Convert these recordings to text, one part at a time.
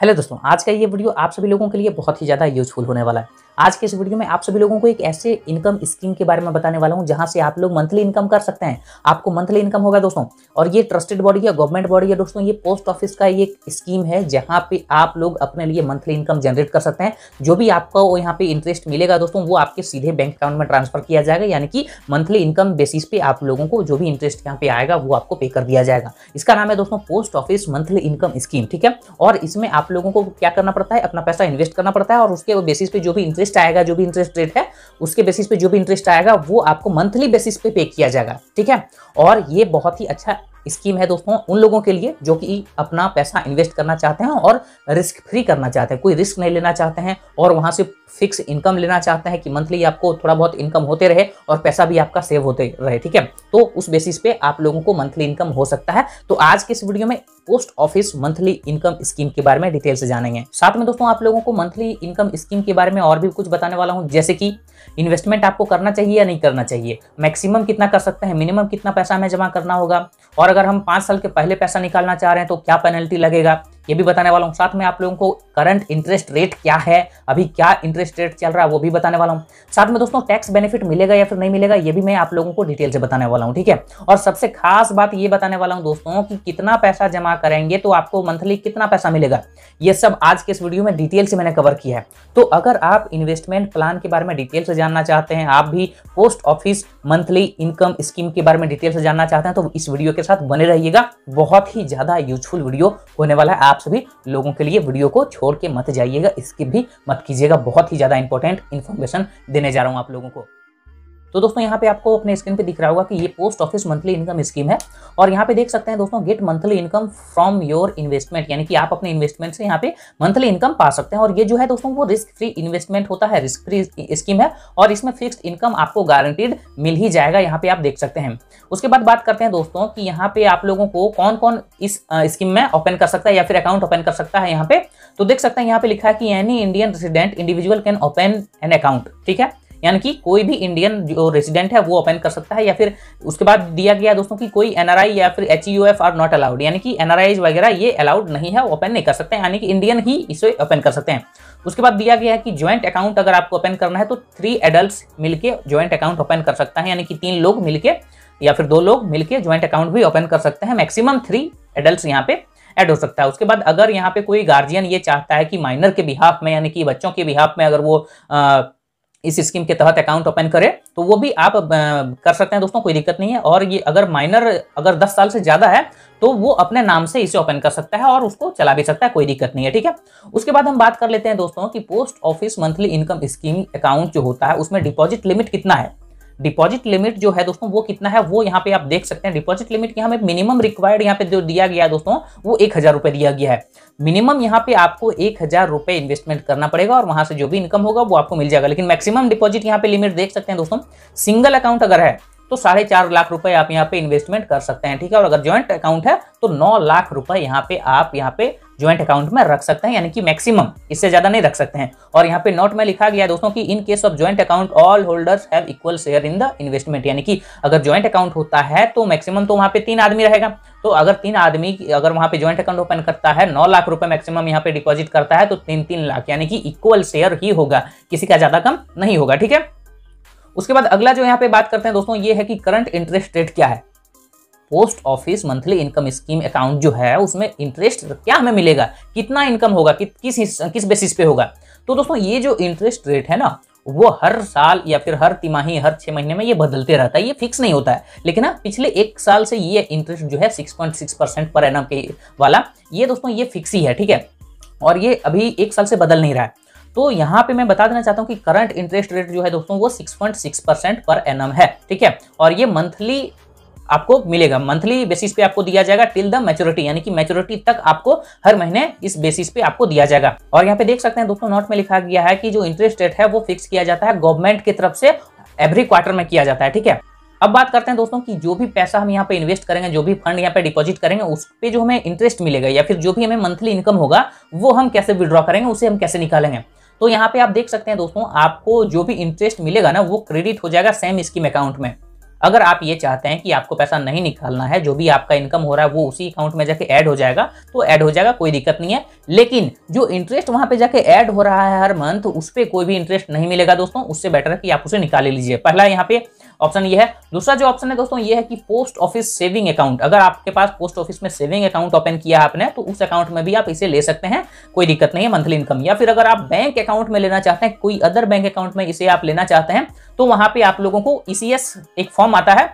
hello दोस्तों आज का ये वीडियो आप सभी लोगों के लिए बहुत ही ज़्यादा यूजफुल होने वाला है आज के इस वीडियो में आप सभी लोगों को एक ऐसे इनकम स्कीम के बारे में बताने वाला हूं जहां से आप लोग मंथली इनकम कर सकते हैं आपको मंथली इनकम होगा दोस्तों और ये ट्रस्टेड बॉडी है गवर्नमेंट बॉडी है दोस्तों ये पोस्ट ऑफिस का एक स्कीम है जहां पे आप लोग अपने लिए मंथली इनकम जनरेट कर सकते हैं जो भी आपको यहाँ पे इंटरेस्ट मिलेगा दोस्तों वो आपके सीधे बैंक अकाउंट में ट्रांसफर किया जाएगा यानी कि मंथली इनकम बेसिस पे आप लोगों को जो भी इंटरेस्ट यहाँ पे आएगा वो आपको पे कर दिया जाएगा इसका नाम है दोस्तों post office monthly income scheme ठीक है और इसमें आप लोगों को क्या करना पड़ता है अपना पैसा इन्वेस्ट करना पड़ता है और उसके बेसिस पे जो भी इंटरेस्ट इंटरेस्ट आएगा जो भी इंटरेस्ट रेट है उसके बेसिस पे जो भी इंटरेस्ट आएगा वो आपको मंथली बेसिस पे पे किया जाएगा ठीक है और ये बहुत ही अच्छा स्कीम है दोस्तों उन लोगों के लिए जो कि अपना पैसा इन्वेस्ट करना चाहते हैं और रिस्क फ्री करना चाहते हैं कोई रिस्क नहीं लेना चाहते हैं और वहां से फिक्स इनकम लेना चाहते हैं कि मंथली आपको थोड़ा बहुत इनकम होते रहे और पैसा भी आपका सेव होते रहे ठीक है तो उस बेसिस पे आप लोगों को मंथली इनकम हो सकता है तो आज के इस वीडियो में post office monthly income scheme के बारे में डिटेल से जानेंगे साथ में दोस्तों आप लोगों को मंथली इनकम स्कीम के बारे में और भी कुछ बताने वाला हूँ जैसे कि इन्वेस्टमेंट आपको करना चाहिए या नहीं करना चाहिए मैक्सिमम कितना कर सकते हैं मिनिमम कितना पैसा हमें जमा करना होगा और अगर हम पाँच साल के पहले पैसा निकालना चाह रहे हैं तो क्या पेनल्टी लगेगा ये भी बताने वाला हूँ साथ में आप लोगों को करंट इंटरेस्ट रेट क्या है अभी क्या इंटरेस्ट रेट चल रहा है वो भी बताने वाला हूँ साथ में दोस्तों टैक्स बेनिफिट मिलेगा या फिर नहीं मिलेगा ये भी मैं आप लोगों को डिटेल से बताने वाला हूँ ठीक है और सबसे खास बात ये बताने वाला हूँ दोस्तों कि कितना पैसा जमा करेंगे तो आपको मंथली कितना पैसा मिलेगा ये सब आज के इस वीडियो में डिटेल से मैंने कवर किया है तो अगर आप इन्वेस्टमेंट प्लान के बारे में डिटेल से जानना चाहते हैं आप भी post office monthly income scheme के बारे में डिटेल से जानना चाहते हैं तो इस वीडियो के साथ बने रहिएगा बहुत ही ज्यादा यूजफुल वीडियो होने वाला है आप आप सभी लोगों के लिए वीडियो को छोड़ के मत जाइएगा स्किप भी मत कीजिएगा बहुत ही ज़्यादा इंपॉर्टेंट इन्फॉर्मेशन देने जा रहा हूँ आप लोगों को तो दोस्तों यहाँ पे आपको अपने स्क्रीन पे दिख रहा होगा कि ये post office monthly income scheme है और यहाँ पे देख सकते हैं दोस्तों get monthly income from your investment यानी कि आप अपने इन्वेस्टमेंट से यहाँ पे मंथली इनकम पा सकते हैं और ये जो है दोस्तों वो रिस्क फ्री इन्वेस्टमेंट होता है रिस्क फ्री स्कीम है और इसमें फिक्स इनकम आपको गारंटीड मिल ही जाएगा यहाँ पे आप देख सकते हैं उसके बाद बात करते हैं दोस्तों की यहाँ पे आप लोगों को कौन कौन इस स्कीम में ओपन कर सकता है या फिर अकाउंट ओपन कर सकता है यहाँ पे तो देख सकते हैं यहाँ पे लिखा है कि any Indian resident individual can open an account ठीक है यानी कि कोई भी इंडियन जो रेसिडेंट है वो ओपन कर सकता है या फिर उसके बाद दिया गया दोस्तों कि कोई एनआरआई या फिर H U F are not allowed यानी कि एनआरआई वगैरह ये अलाउड नहीं है ओपन नहीं कर सकते यानी कि इंडियन ही इसे ओपन कर सकते हैं उसके बाद दिया गया है कि ज्वाइंट अकाउंट अगर आपको ओपन करना है तो थ्री एडल्ट मिलकर ज्वाइंट अकाउंट ओपन कर सकता है यानी कि तीन लोग मिलकर या फिर दो लोग मिलकर ज्वाइंट अकाउंट भी ओपन कर सकते हैं मैक्सिमम थ्री एडल्ट यहाँ पे एड हो सकता है उसके बाद अगर यहाँ पे कोई गार्जियन ये चाहता है कि माइनर के बिहाफ में यानी कि बच्चों के बिहाफ में अगर वो आ, इस स्कीम के तहत अकाउंट ओपन करें तो वो भी आप कर सकते हैं दोस्तों कोई दिक्कत नहीं है और ये अगर माइनर अगर 10 साल से ज़्यादा है तो वो अपने नाम से इसे ओपन कर सकता है और उसको चला भी सकता है कोई दिक्कत नहीं है ठीक है उसके बाद हम बात कर लेते हैं दोस्तों की post office monthly income scheme account जो होता है उसमें डिपॉजिट लिमिट कितना है डिपॉजिट लिमिट जो है दोस्तों वो कितना है वो यहाँ पे आप देख सकते हैं डिपॉजिट लिमिट यहाँ पे मिनिमम रिक्वायर्ड यहाँ पे जो दिया गया है दोस्तों वो एक हजार रुपये दिया गया है मिनिमम यहाँ पे आपको एक हजार रुपये इन्वेस्टमेंट करना पड़ेगा और वहां से जो भी इनकम होगा वो आपको मिल जाएगा लेकिन मैक्सिमम डिपॉजिट यहाँ पे लिमिट देख सकते हैं दोस्तों सिंगल अकाउंट अगर है तो साढ़े चार लाख रुपए आप यहाँ पे इन्वेस्टमेंट कर सकते हैं ठीक है और अगर ज्वाइंट अकाउंट है तो नौ लाख रुपए यहाँ पे आप यहाँ पे ज्वाइंट अकाउंट में रख सकते हैं यानी कि मैक्सिमम इससे ज्यादा नहीं रख सकते हैं और यहाँ पे नोट में लिखा गया दोस्तों कि in case of joint account all holders have equal share in the investment यानी कि अगर ज्वाइंट अकाउंट होता है तो मैक्सिमम तो वहाँ पे तीन आदमी रहेगा तो अगर तीन आदमी अगर वहाँ पे ज्वाइंट अकाउंट ओपन करता है नौ लाख रुपए मैक्सिमम यहाँ पे डिपॉजिट करता है तो तीन तीन लाख यानी कि इक्वल शेयर ही होगा किसी का ज्यादा कम नहीं होगा ठीक है उसके बाद अगला जो यहाँ पे बात करते हैं दोस्तों ये है कि करंट इंटरेस्ट रेट क्या है post office monthly income scheme account जो है उसमें इंटरेस्ट क्या हमें मिलेगा कितना इनकम होगा कि, किस किस बेसिस पे होगा तो दोस्तों ये जो इंटरेस्ट रेट है ना वो हर साल या फिर हर तिमाही हर छः महीने में ये बदलते रहता है ये फिक्स नहीं होता है लेकिन ना हाँ, पिछले एक साल से ये इंटरेस्ट जो है 6.6 परसेंट पर एन के वाला ये दोस्तों ये फिक्स ही है ठीक है और ये अभी एक साल से बदल नहीं रहा है तो यहाँ पे मैं बता देना चाहता हूँ कि करंट इंटरेस्ट रेट जो है दोस्तों वो 6.6 परसेंट पर एन है ठीक है और ये मंथली आपको मिलेगा मंथली बेसिस पे आपको दिया जाएगा टिल द मेच्योरिटी यानी कि मेच्योरिटी तक आपको हर महीने इस बेसिस पे आपको दिया जाएगा और यहाँ पे देख सकते हैं दोस्तों नोट में लिखा गया है कि जो इंटरेस्ट रेट है वो फिक्स किया जाता है गवर्नमेंट की तरफ से एवरी क्वार्टर में किया जाता है ठीक है अब बात करते हैं दोस्तों कि जो भी पैसा हम यहाँ पे इन्वेस्ट करेंगे जो भी फंड यहाँ पे डिपॉजिट करेंगे उस पर जो हमें इंटरेस्ट मिलेगा या फिर जो भी हमें मंथली इनकम होगा वो हम कैसे विड्रॉ करेंगे उसे हम कैसे निकालेंगे तो यहाँ पे आप देख सकते हैं दोस्तों आपको जो भी इंटरेस्ट मिलेगा ना वो क्रेडिट हो जाएगा सेम स्कीम अकाउंट में अगर आप ये चाहते हैं कि आपको पैसा नहीं निकालना है जो भी आपका इनकम हो रहा है वो उसी अकाउंट में जाके ऐड हो जाएगा तो ऐड हो जाएगा कोई दिक्कत नहीं है लेकिन जो इंटरेस्ट वहां पे जाके ऐड हो रहा है हर मंथ उस पर कोई भी इंटरेस्ट नहीं मिलेगा दोस्तों उससे बेटर है कि आप उसे निकाल लीजिए पहला यहाँ पे ऑप्शन ये है दूसरा जो ऑप्शन है दोस्तों ये है कि पोस्ट ऑफिस सेविंग अकाउंट अगर आपके पास पोस्ट ऑफिस में सेविंग अकाउंट ओपन किया आपने तो उस अकाउंट में भी आप इसे ले सकते हैं कोई दिक्कत नहीं है मंथली इनकम या फिर अगर आप बैंक अकाउंट में लेना चाहते हैं कोई अदर बैंक अकाउंट में इसे आप लेना चाहते हैं तो वहां पर आप लोगों को ई e एक फॉर्म आता है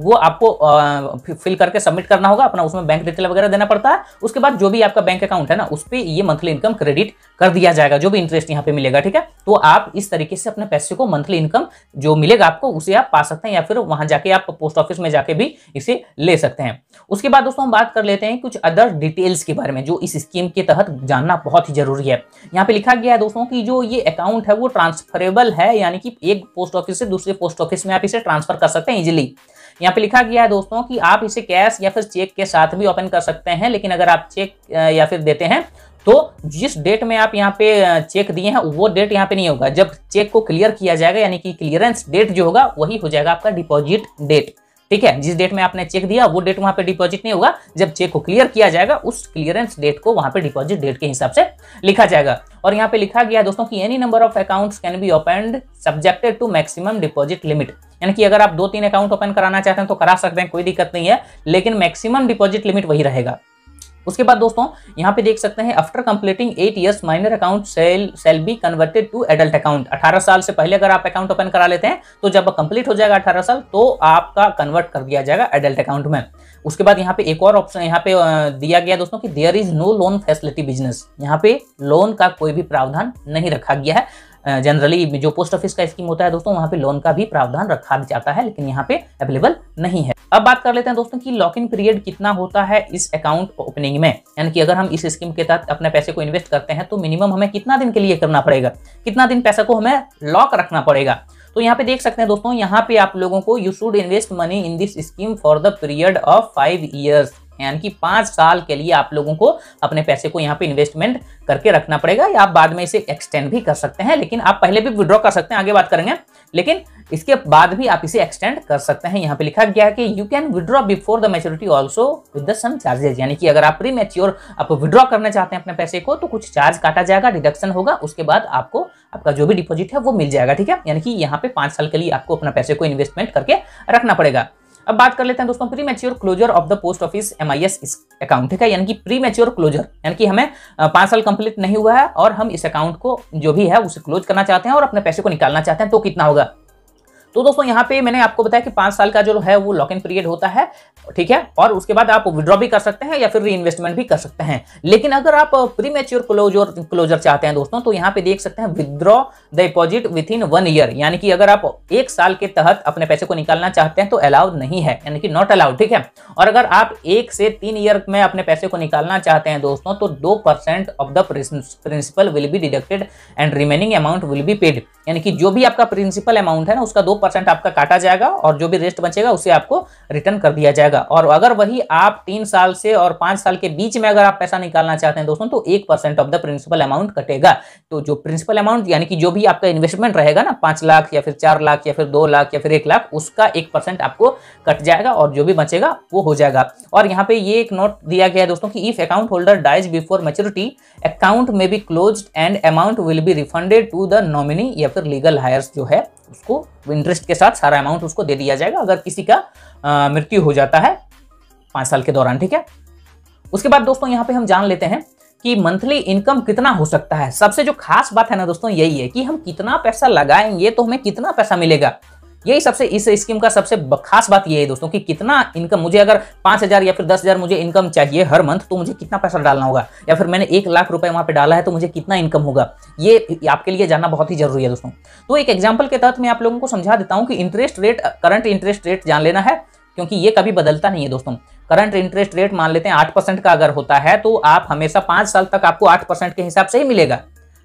वो आपको फिल करके सबमिट करना होगा अपना उसमें बैंक डिटेल वगैरह देना पड़ता है उसके बाद जो भी आपका बैंक अकाउंट है ना उस पर ये मंथली इनकम क्रेडिट कर दिया जाएगा जो भी इंटरेस्ट यहाँ पे मिलेगा ठीक है तो आप इस तरीके से अपने पैसे को मंथली इनकम जो मिलेगा आपको उसे आप पा सकते हैं या फिर वहां जाके आप पोस्ट ऑफिस में जाके भी इसे ले सकते हैं उसके बाद दोस्तों हम बात कर लेते हैं कुछ अदर डिटेल्स के बारे में जो इस स्कीम के तहत जानना बहुत ही जरूरी है यहाँ पे लिखा गया है दोस्तों की जो ये अकाउंट है वो ट्रांसफरेबल है यानी कि एक पोस्ट ऑफिस से दूसरे पोस्ट ऑफिस में आप इसे ट्रांसफर कर सकते हैं इजिली यहाँ पे लिखा गया है दोस्तों कि आप इसे कैश या फिर चेक के साथ भी ओपन कर सकते हैं लेकिन अगर आप चेक या फिर देते हैं तो जिस डेट में आप यहाँ पे चेक दिए हैं वो डेट यहाँ पे नहीं होगा जब चेक को क्लियर किया जाएगा यानी कि क्लियरेंस डेट जो होगा वही हो जाएगा आपका डिपॉजिट डेट ठीक है जिस डेट में आपने चेक दिया वो डेट वहां पे डिपॉजिट नहीं होगा जब चेक को क्लियर किया जाएगा उस क्लियरेंस डेट को वहां पे डिपॉजिट डेट के हिसाब से लिखा जाएगा और यहाँ पे लिखा गया दोस्तों कि any number of accounts can be open subjected to maximum deposit limit यानी कि अगर आप दो तीन अकाउंट ओपन कराना चाहते हैं तो करा सकते हैं कोई दिक्कत नहीं है लेकिन मैक्सिमम डिपॉजिट लिमिट वही रहेगा उसके बाद दोस्तों यहाँ पे देख सकते हैं after completing eight years minor account shall shall be converted to adult account 18 साल से पहले अगर आप अकाउंट ओपन करा लेते हैं तो जब कंप्लीट हो जाएगा 18 साल तो आपका कन्वर्ट कर दिया जाएगा एडल्ट अकाउंट में उसके बाद यहाँ पे एक और ऑप्शन यहाँ पे दिया गया दोस्तों कि there is no loan facility business यहाँ पे लोन का कोई भी प्रावधान नहीं रखा गया है जनरली जो पोस्ट ऑफिस का स्कीम होता है दोस्तों वहां पे लोन का भी प्रावधान रखा जाता है लेकिन यहाँ पे अवेलेबल नहीं है अब बात कर लेते हैं दोस्तों कि लॉक इन पीरियड कितना होता है इस अकाउंट ओपनिंग में यानी कि अगर हम इस स्कीम के तहत अपने पैसे को इन्वेस्ट करते हैं तो मिनिमम हमें कितना दिन के लिए करना पड़ेगा कितना दिन पैसा को हमें लॉक रखना पड़ेगा तो यहाँ पे देख सकते हैं दोस्तों यहाँ पे आप लोगों को you should invest money in this scheme for the period of five years यानी कि पांच साल के लिए आप लोगों को अपने पैसे को यहाँ पे इन्वेस्टमेंट करके रखना पड़ेगा या आप बाद में इसे एक्सटेंड भी कर सकते हैं लेकिन आप पहले भी विड्रॉ कर सकते हैं आगे बात करेंगे लेकिन इसके बाद भी आप इसे एक्सटेंड कर सकते हैं यहाँ पे लिखा गया है कि you can withdraw before the maturity also with the some charges यानी कि अगर आप प्री मेच्योर आप विड्रॉ करना चाहते हैं अपने पैसे को तो कुछ चार्ज काटा जाएगा डिडक्शन होगा उसके बाद आपको आपका जो भी डिपॉजिट है वो मिल जाएगा ठीक है यानी कि यहाँ पे पांच साल के लिए आपको अपना पैसे को इन्वेस्टमेंट करके रखना पड़ेगा अब बात कर लेते हैं दोस्तों premature closure of the post office M I S account ठीक है यानी कि प्री मेच्योर क्लोजर यानी कि हमें पांच साल कंप्लीट नहीं हुआ है और हम इस अकाउंट को जो भी है उसे क्लोज करना चाहते हैं और अपने पैसे को निकालना चाहते हैं तो कितना होगा तो दोस्तों यहाँ पे मैंने आपको बताया कि पांच साल का जो है वो लॉक इन पीरियड होता है ठीक है और उसके बाद आप विड्रॉ भी कर सकते हैं या फिर रीइन्वेस्टमेंट भी कर सकते हैं लेकिन अगर आप प्री मेच्योर क्लोजर क्लोजर चाहते हैं दोस्तों तो यहाँ पे देख सकते हैं withdraw deposit within one year यानी कि अगर आप एक साल के तहत अपने पैसे को निकालना चाहते हैं तो अलाउड नहीं है यानी कि नॉट अलाउड ठीक है और अगर आप एक से तीन ईयर में अपने पैसे को निकालना चाहते हैं दोस्तों तो दो percent of the principal will be deducted and remaining amount will be paid यानी कि जो भी आपका प्रिंसिपल अमाउंट है ना उसका दो परसेंट आपका काटा जाएगा और जो भी रेस्ट बचेगा उसे आपको रिटर्न कर दिया जाएगा और अगर वही आप तीन साल से और पांच साल के बीच में अगर आप पैसा निकालना चाहते हैं दोस्तों तो एक percent of the principal amount कटेगा तो जो प्रिंसिपल अमाउंट यानी कि जो भी आपका इन्वेस्टमेंट रहेगा ना पांच लाख या फिर चार लाख या फिर दो लाख या फिर एक लाख उसका एक आपको कट जाएगा और जो भी बचेगा वो हो जाएगा और यहाँ पे ये एक नोट दिया गया है दोस्तों की if account holder dies before maturity account may be close and amount will be refunded to the nominee या फिर लीगल हायर्स जो है उसको इंटरेस्ट के साथ सारा अमाउंट उसको दे दिया जाएगा अगर किसी का मृत्यु हो जाता है पाँच साल के दौरान ठीक है उसके बाद दोस्तों यहाँ पे हम जान लेते हैं कि मंथली इनकम कितना हो सकता है सबसे जो खास बात है ना दोस्तों यही है कि हम कितना पैसा लगाएंगे तो हमें कितना पैसा मिलेगा यही सबसे इस स्कीम का सबसे खास बात यह है दोस्तों कि कितना इनकम मुझे अगर पांच हजार या फिर दस हजार मुझे इनकम चाहिए हर मंथ तो मुझे कितना पैसा डालना होगा या फिर मैंने एक लाख रुपए वहां पे डाला है तो मुझे कितना इनकम होगा ये आपके लिए जानना बहुत ही जरूरी है दोस्तों तो एक एग्जाम्पल के तहत मैं आप लोगों को समझा देता हूँ कि interest rate current interest rate जान लेना है क्योंकि ये कभी बदलता नहीं है दोस्तों करंट इंटरेस्ट रेट मान लेते हैं आठ परसेंट का अगर होता है तो आप हमेशा पांच साल तक आपको आठ परसेंट के हिसाब से ही मिलेगा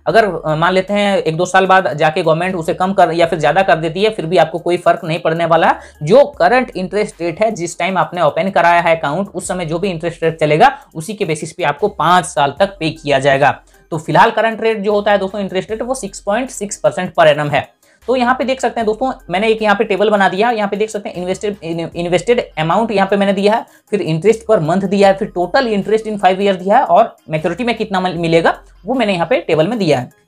अगर मान लेते हैं एक दो साल बाद जाके गवर्नमेंट उसे कम कर या फिर ज़्यादा कर देती है फिर भी आपको कोई फर्क नहीं पड़ने वाला है जो करंट इंटरेस्ट रेट है जिस टाइम आपने ओपन कराया है अकाउंट उस समय जो भी इंटरेस्ट रेट चलेगा उसी के बेसिस पे आपको पांच साल तक पे किया जाएगा तो फिलहाल करंट रेट जो होता है दोस्तों इंटरेस्ट रेट वो six percent per annum तो यहाँ पे देख सकते हैं दोस्तों मैंने एक यहाँ पे टेबल बना दिया यहाँ पे देख सकते हैं इन्वेस्टेड इन्वेस्टेड अमाउंट यहाँ पे मैंने दिया है फिर इंटरेस्ट पर मंथ दिया है फिर total interest in five year दिया है और मेच्योरिटी में कितना मिलेगा वो मैंने यहाँ पे टेबल में दिया है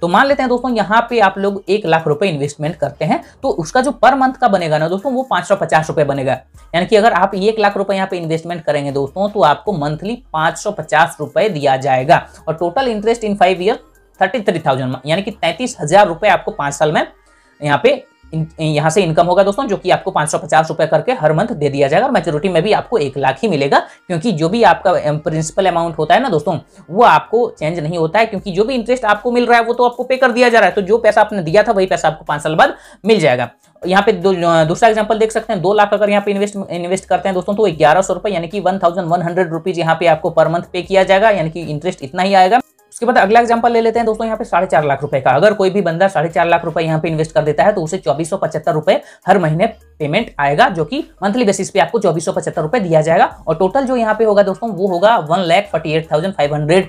तो मान लेते हैं दोस्तों यहाँ पे आप लोग एक लाख रुपए इन्वेस्टमेंट करते हैं तो उसका जो पर मंथ का बनेगा ना दोस्तों वो पाँच सौ पचास रुपये बनेगा यानी कि अगर आप एक लाख रुपए यहाँ पे इन्वेस्टमेंट करेंगे दोस्तों तो आपको मंथली पाँच सौ पचास रुपये दिया जाएगा और total interest in five year thirty three thousand यानी कि तैंतीस हजार रुपए आपको पांच साल में यहाँ पे यहाँ से इनकम होगा दोस्तों जो कि आपको पांच सौ पचास रुपये करके हर मंथ दे दिया जाएगा और मेच्योरिटी में भी आपको एक लाख ही मिलेगा क्योंकि जो भी आपका प्रिंसिपल अमाउंट होता है ना दोस्तों वो आपको चेंज नहीं होता है क्योंकि जो भी इंटरेस्ट आपको मिल रहा है वो तो आपको पे कर दिया जा रहा है तो जो पैसा आपने दिया था वही पैसा आपको पांच साल बाद मिल जाएगा यहाँ पे दूसरा एग्जाम्पल देख सकते हैं दो लाख अगर यहाँ पे इन्वेस्ट इन्वेस्ट करते हैं दोस्तों तो ग्यारह सौ रुपए यानी कि one thousand one hundred rupees यहाँ पे आपको पर मंथ पे किया जाएगा यानी कि इंटरेस्ट इतना ही आएगा उसके बाद अगला एग्जाम्पल ले लेते हैं दोस्तों यहाँ पे साढ़े चार लाख रुपए का अगर कोई भी बंदा साढ़े चार लाख रुपए यहाँ पे इन्वेस्ट कर देता है तो उसे चौबीस सौ पचहत्तर रुपए हर महीने पेमेंट आएगा जो कि मंथली बेसिस पे आपको चौबीस सौ पचहत्तर रुपए दिया जाएगा और टोटल जो यहाँ पे होगा दोस्तों वो होगा one lakh forty eight thousand five hundred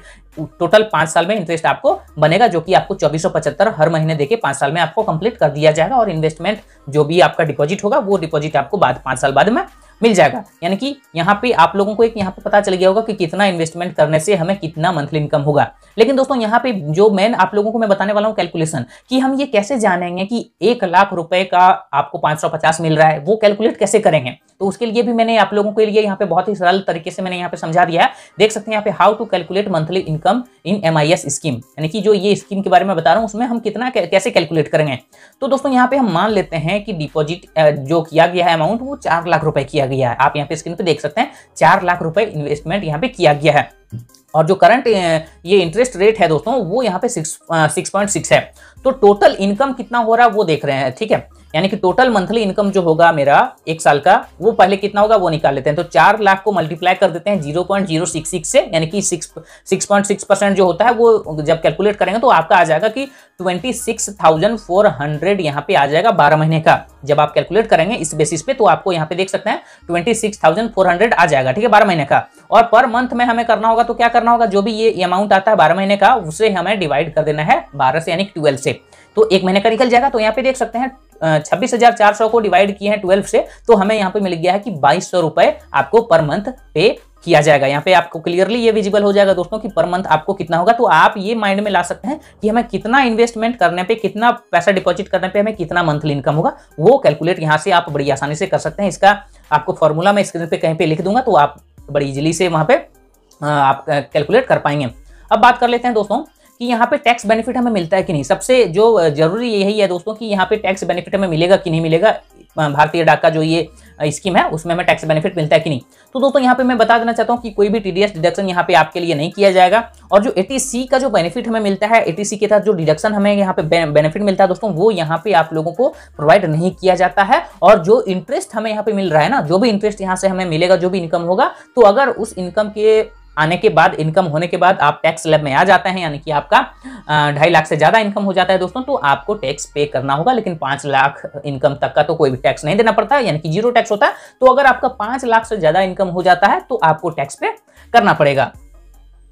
total पांच साल में इंटरेस्ट आपको बनेगा जो कि आपको चौबीस सौ पचहत्तर हर महीने देके पांच साल में आपको कंप्लीट कर दिया जाएगा और इन्वेस्टमेंट जो भी आपका डिपॉजिट होगा वो डिपॉजिट आपको बाद पांच साल बाद में मिल जाएगा यानी कि यहाँ पे आप लोगों को एक यहाँ पे पता चल गया होगा कि कितना इन्वेस्टमेंट करने से हमें कितना मंथली इनकम होगा लेकिन दोस्तों यहाँ पे जो मेन आप लोगों को मैं बताने वाला हूँ कैलकुलेशन कि हम ये कैसे जानेंगे कि एक लाख रुपए का आपको पाँच मिल रहा है वो कैलकुलेट कैसे करेंगे तो उसके लिए भी मैंने आप लोगों के लिए यहाँ पे बहुत ही सरल तरीके से मैंने यहाँ पे समझा दिया है देख सकते हैं यहाँ पे how to calculate monthly income in M scheme यानी कि जो ये स्कीम के बारे में बता रहा हूँ उसमें हम कितना कैसे कैलकुलेट करेंगे तो दोस्तों यहाँ पे हम मान लेते हैं कि डिपॉजिट जो किया गया है अमाउंट वो चार लाख रुपए किया गया है आप यहाँ पे स्क्रीन पे देख सकते हैं चार लाख रुपए इन्वेस्टमेंट यहाँ पे किया गया है और जो करंट ये इंटरेस्ट रेट है दोस्तों वो यहाँ पे सिक्स सिक्स पॉइंट सिक्स है तो टोटल इनकम कितना हो रहा है वो देख रहे हैं ठीक है यानी कि टोटल मंथली इनकम जो होगा मेरा एक साल का वो पहले कितना होगा वो निकाल लेते हैं तो चार लाख को मल्टीप्लाई कर देते हैं zero point zero six six से यानी कि six six point six percent जो होता है वो जब कैलकुलेट करेंगे तो आपका आ जाएगा कि twenty six thousand four hundred यहाँ पे आ जाएगा बारह महीने का जब आप कैलकुलेट करेंगे इस बेसिस पे तो आपको यहाँ पे देख सकते हैं twenty six thousand four hundred आ जाएगा ठीक है बारह महीने का और पर मंथ में हमें करना होगा तो क्या करना होगा जो भी ये अमाउंट आता है बारह महीने का उसे हमें डिवाइड कर देना है बारह से यानी ट्वेल्व से तो एक महीने का निकल जाएगा तो यहाँ पे देख सकते हैं छब्बीस हजार चार सौ को डिवाइड किए हैं ट्वेल्व से तो हमें यहाँ पे मिल गया है कि बाईस सौ रुपए आपको पर मंथ पे किया जाएगा यहाँ पे आपको क्लियरली ये विजिबल हो जाएगा दोस्तों कि पर मंथ आपको कितना होगा तो आप ये माइंड में ला सकते हैं कि हमें कितना इन्वेस्टमेंट करने पे कितना पैसा डिपॉजिट करने पे हमें कितना मंथली इनकम होगा वो कैलकुलेट यहाँ से आप बड़ी आसानी से कर सकते हैं इसका आपको फॉर्मूला मैं स्क्रीन पे कहीं पे लिख दूंगा तो आप बड़ी इजिली से वहां पे आप कैलकुलेट कर पाएंगे अब बात कर लेते हैं दोस्तों कि यहाँ पे टैक्स बेनिफिट हमें मिलता है कि नहीं सबसे जो जरूरी यही है दोस्तों कि यहाँ पे टैक्स बेनिफिट हमें मिलेगा कि नहीं मिलेगा भारतीय डाक का जो ये स्कीम है उसमें हमें टैक्स बेनिफिट मिलता है कि नहीं तो दोस्तों यहाँ पे मैं बता देना चाहता हूँ कि कोई भी टी डिडक्शन यहाँ पे आपके लिए नहीं किया जाएगा और जो ए का जो बेनिफिट हमें मिलता है ए के तहत जो डिडक्शन हमें यहाँ पे बेनिफिट मिलता है दोस्तों वो यहाँ पे आप लोगों को प्रोवाइड नहीं किया जाता है और जो इंटरेस्ट हमें यहाँ पे मिल रहा है ना जो भी इंटरेस्ट यहाँ से हमें मिलेगा जो भी इनकम होगा तो अगर उस इनकम के आने के बाद इनकम होने के बाद आप टैक्स लेब में आ जाते हैं यानी कि आपका ढाई लाख से ज़्यादा इनकम हो जाता है दोस्तों तो आपको टैक्स पे करना होगा लेकिन पांच लाख इनकम तक का तो कोई भी टैक्स नहीं देना पड़ता यानी कि जीरो टैक्स होता है तो अगर आपका पांच लाख से ज़्यादा इनकम हो जाता है तो आपको टैक्स पे करना पड़ेगा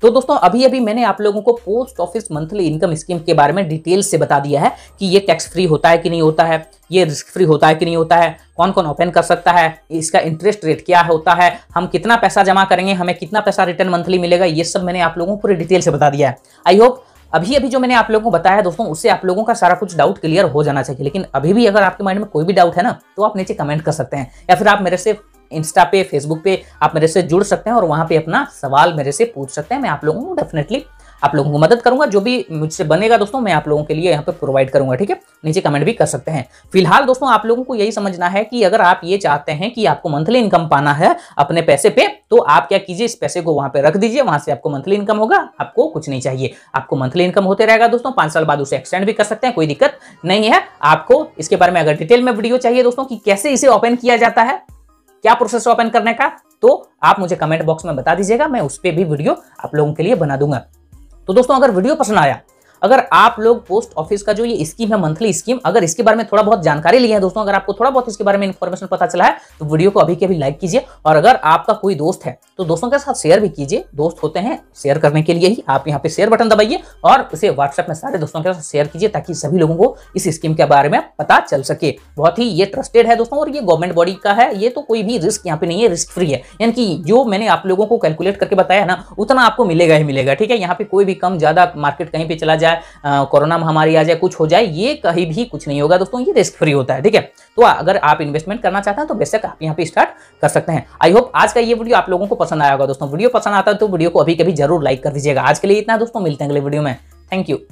तो दोस्तों अभी अभी मैंने आप लोगों को post office monthly income scheme के बारे में डिटेल से बता दिया है कि ये टैक्स फ्री होता है कि नहीं होता है ये रिस्क फ्री होता है कि नहीं होता है कौन कौन ओपन कर सकता है इसका इंटरेस्ट रेट क्या होता है हम कितना पैसा जमा करेंगे हमें कितना पैसा रिटर्न मंथली मिलेगा ये सब मैंने आप लोगों को पूरी डिटेल से बता दिया है आई होप अभी अभी जो मैंने आप लोगों को बताया है दोस्तों उससे आप लोगों का सारा कुछ डाउट क्लियर हो जाना चाहिए लेकिन अभी भी अगर आपके माइंड में कोई भी डाउट है ना तो आप नीचे कमेंट कर सकते हैं या फिर आप मेरे से इंस्टा पे फेसबुक पे आप मेरे से जुड़ सकते हैं और वहाँ पे अपना सवाल मेरे से पूछ सकते हैं मैं आप लोगों को डेफिनेटली आप लोगों को मदद करूंगा जो भी मुझसे बनेगा दोस्तों मैं आप लोगों के लिए यहाँ पे प्रोवाइड करूंगा ठीक है नीचे कमेंट भी कर सकते हैं फिलहाल दोस्तों आप लोगों को यही समझना है कि अगर आप ये चाहते हैं कि आपको मंथली इनकम पाना है अपने पैसे पे तो आप क्या कीजिए इस पैसे को वहां पे रख दीजिए वहां से आपको मंथली इनकम होगा आपको कुछ नहीं चाहिए आपको मंथली इनकम होते रहेगा दोस्तों पांच साल बाद उसे एक्सटेंड भी कर सकते हैं कोई दिक्कत नहीं है आपको इसके बारे में अगर डिटेल में वीडियो चाहिए दोस्तों की कैसे इसे ओपन किया जाता है क्या प्रोसेस ओपन करने का तो आप मुझे कमेंट बॉक्स में बता दीजिएगा मैं उस पर भी वीडियो आप लोगों के लिए बना दूंगा तो दोस्तों अगर वीडियो पसंद आया अगर आप लोग पोस्ट ऑफिस का जो ये स्कीम है मंथली स्कीम अगर इसके बारे में थोड़ा बहुत जानकारी लिया है दोस्तों अगर आपको थोड़ा बहुत इसके बारे में इन्फॉर्मेशन पता चला है तो वीडियो को अभी के अभी लाइक कीजिए और अगर आपका कोई दोस्त है तो दोस्तों के साथ शेयर भी कीजिए दोस्त होते हैं शेयर करने के लिए ही आप यहाँ पे शेयर बटन दबाइए और उसे व्हाट्सएप में सारे दोस्तों के साथ शेयर कीजिए ताकि सभी लोगों को इस स्कीम के बारे में पता चल सके बहुत ही ये ट्रस्टेड है दोस्तों और ये गवर्नमेंट बॉडी का है ये तो कोई भी रिस्क यहाँ पे नहीं है रिस्क फ्री है यानी कि जो मैंने आप लोगों को कैलकुलेट करके बताया ना उतना आपको मिलेगा ही मिलेगा ठीक है यहाँ पे कोई भी कम ज्यादा मार्केट कहीं पर चला जाए जाए कोरोना महामारी आ जाए कुछ हो जाए ये कहीं भी कुछ नहीं होगा दोस्तों ये रिस्क फ्री होता है ठीक है तो अगर आप इन्वेस्टमेंट करना चाहते हैं तो बेशक आप यहाँ पे स्टार्ट कर सकते हैं आई होप आज का ये वीडियो आप लोगों को पसंद आया होगा दोस्तों वीडियो पसंद आता है तो वीडियो को अभी कभी जरूर लाइक कर दीजिएगा आज के लिए इतना दोस्तों मिलते हैं अगले वीडियो में थैंक यू